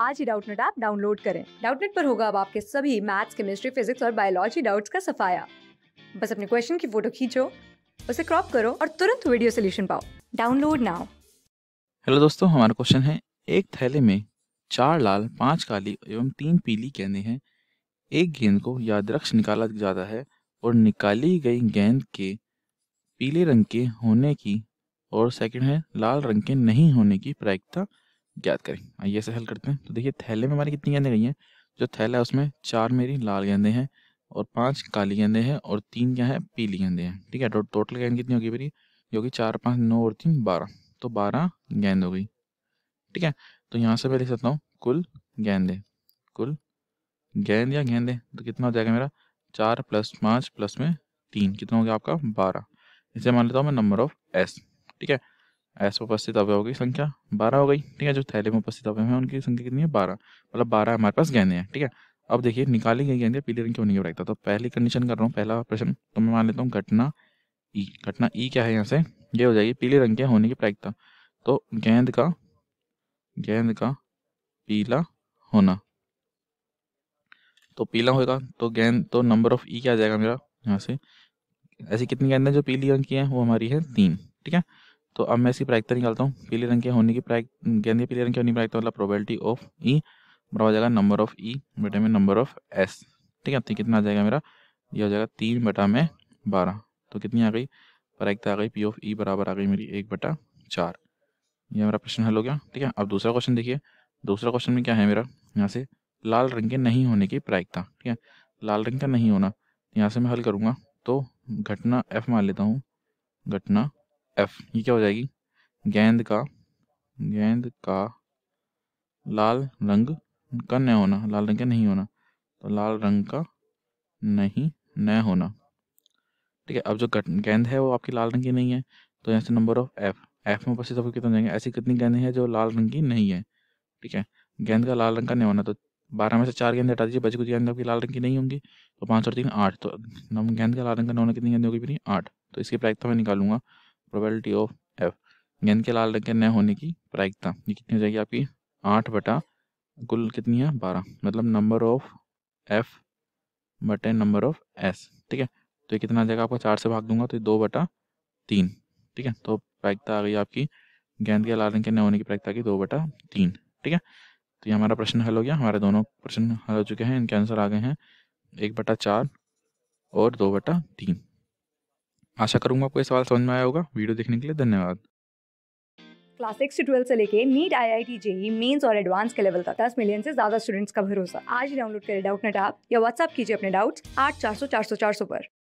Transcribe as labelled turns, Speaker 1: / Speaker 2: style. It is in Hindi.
Speaker 1: आज ही डाउटनेट ऐप डाउनलोड करें डाउटनेट पर होगा अब आपके सभी मैथ्स केमिस्ट्री फिजिक्स और बायोलॉजी डाउट्स का सफाया बस अपने क्वेश्चन की फोटो खींचो उसे क्रॉप करो और तुरंत वीडियो सोल्यूशन पाओ डाउनलोड नाउ हेलो दोस्तों हमारा क्वेश्चन है एक थैले में चार लाल पांच काली एवं तीन पीली गेंदे हैं एक गेंद को यादृक्ष निकाला जाता है और निकाली गई गेंद के पीले रंग के होने की और सेकंड है लाल रंग के नहीं होने की प्रायिकता ज्ञात करें आइए ऐसे हल करते हैं तो देखिए थैले में हमारी कितनी गेंदें गई हैं जो थैला है उसमें चार मेरी लाल गेंदे हैं और पांच काली गेंदे हैं और तीन क्या है पीली गेंदे हैं ठीक है तो टोटल गेंद कितनी होगी मेरी जो कि चार पाँच नौ और तीन बारह तो बारह गेंद हो गई ठीक है तो यहाँ से मैं लिख सकता हूँ कुल गेंदे कुल गेंद या गेंदे तो कितना हो जाएगा मेरा चार प्लस पाँच प्लस में तीन कितना हो गया आपका बारह इसे मान लेता हूँ मैं नंबर ऑफ एस ठीक है ऐसे उपस्थित अवयवों हो गई संख्या बारह हो गई ठीक है जो थैले में उपस्थित अवयव है उनकी संख्या कितनी है बारह मतलब बारह हमारे पास गहने हैं ठीक है अब देखिए निकाली गई गेंदे पीले रंग की होने की बताया तो पहली कंडीशन कर रहा हूँ पहला प्रश्न तो मैं मान लेता हूँ घटना ई e, घटना ई e क्या है यहाँ से ये हो जाएगी पीले रंग के होने की प्रायिकता तो गेंद का गेंद का पीला होना तो पीला होगा तो गेंद तो नंबर ऑफ ई क्या आ जाएगा मेरा यहाँ से ऐसी कितनी गेंदें जो पीली रंग की हैं वो हमारी है तीन ठीक है तो अब मैं इसकी प्रायिकता निकालता हूँ पीले रंग के होने की प्राय गेंदे पीले रंग के होने की प्रायिकता मतलब प्रोबेबिलिटी ऑफ ई बराबर हो जाएगा नंबर ऑफ ई बटा में नंबर ऑफ एस ठीक है तो कितना आ जाएगा मेरा ये हो जाएगा तीन बटा में बारह तो कितनी आ गई प्रायिकता आ गई पी ऑफ ई बराबर आ गई मेरी एक बटा चार ये मेरा प्रश्न हल हो गया ठीक है अब दूसरा क्वेश्चन देखिए दूसरा क्वेश्चन में क्या है मेरा यहाँ से लाल रंग के नहीं होने की प्रायिकता ठीक है लाल रंग का नहीं होना यहाँ से मैं हल करूँगा तो घटना एफ मान लेता हूँ घटना एफ ये क्या हो जाएगी गेंद का गेंद का लाल रंग का न होना लाल रंग का नहीं होना तो लाल रंग का नहीं न होना ठीक है अब जो गेंद है वो आपकी लाल रंग की नहीं है तो यहाँ से नंबर ऑफ एफ एफ में उपस्थित आपको कितना जाएंगे ऐसी कितनी गेंदें हैं जो लाल रंग की नहीं है ठीक है गेंद का लाल रंग का नहीं होना तो बारह में से चार गेंद हटा दीजिए बची कुछ गेंद आपकी लाल रंग की नहीं होंगी तो पाँच और तीन आठ तो गेंद का लाल रंग का न होना कितनी गेंद होगी फिर आठ तो इसकी प्रायिकता मैं निकालूंगा प्रोबेबिलिटी ऑफ एफ गेंद के लाल रंग के न होने की प्रायिकता ये कितनी हो जाएगी आपकी आठ बटा कुल कितनी है बारह मतलब नंबर ऑफ एफ बटे नंबर ऑफ एस ठीक है तो ये कितना आ जाएगा आपका चार से भाग दूंगा तो ये दो बटा तीन ठीक है तो प्रायिकता आ गई आपकी गेंद के लाल रंग के न होने की प्रायिकता की दो बटा तीन ठीक है तो ये हमारा प्रश्न हल हो गया हमारे दोनों प्रश्न हल हो चुके हैं इनके आंसर आ गए हैं एक बटा चार और दो बटा तीन आशा करूंगा आपको ये सवाल समझ में आया होगा वीडियो देखने के लिए धन्यवाद क्लास सिक्स ट्वेल्व ट्वेल्थ से लेके NEET I I T JEE mains और एडवांस के लेवल का दस मिलियन से ज्यादा स्टूडेंट्स का भरोसा आज डाउनलोड करें डाउट नेट आप या व्हाट्सअप कीजिए अपने डाउट्स आठ चार सौ चार सौ चार सौ पर